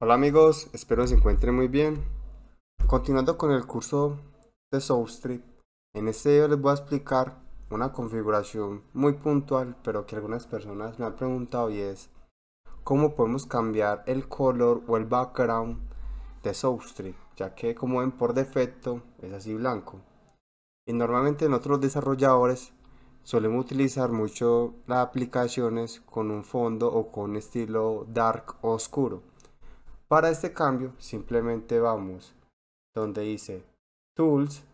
Hola amigos, espero que se encuentren muy bien. Continuando con el curso de SourceTrip, en este video les voy a explicar una configuración muy puntual, pero que algunas personas me han preguntado y es cómo podemos cambiar el color o el background de SourceTrip, ya que como ven por defecto es así blanco. Y normalmente nosotros desarrolladores solemos utilizar mucho las aplicaciones con un fondo o con estilo dark o oscuro para este cambio simplemente vamos donde dice Tools,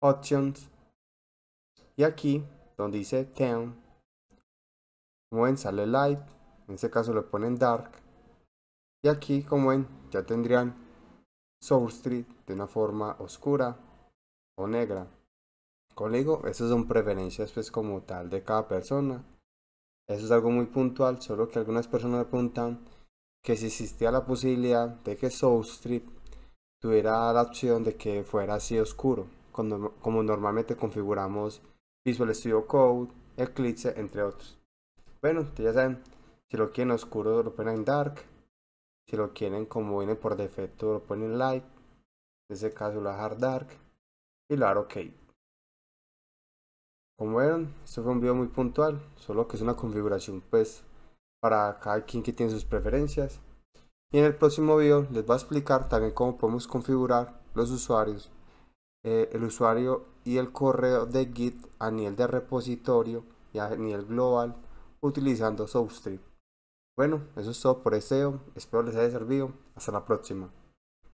Options y aquí donde dice Town. Como ven sale Light, en este caso le ponen Dark. Y aquí como ven ya tendrían Soul Street de una forma oscura o negra. Conigo, eso es son preferencias pues como tal de cada persona. Eso es algo muy puntual, solo que algunas personas apuntan que si existía la posibilidad de que Source tuviera la opción de que fuera así oscuro, como normalmente configuramos Visual Studio Code, Eclipse, entre otros. Bueno, ya saben, si lo quieren oscuro lo ponen en dark, si lo quieren como viene por defecto lo ponen light, en este caso lo dejar dark y lo haré ok. Como vieron, esto fue un video muy puntual, solo que es una configuración pues para cada quien que tiene sus preferencias. Y en el próximo video les va a explicar también cómo podemos configurar los usuarios, eh, el usuario y el correo de Git a nivel de repositorio y a nivel global utilizando SourceTree. Bueno, eso es todo por este video. Espero les haya servido. Hasta la próxima.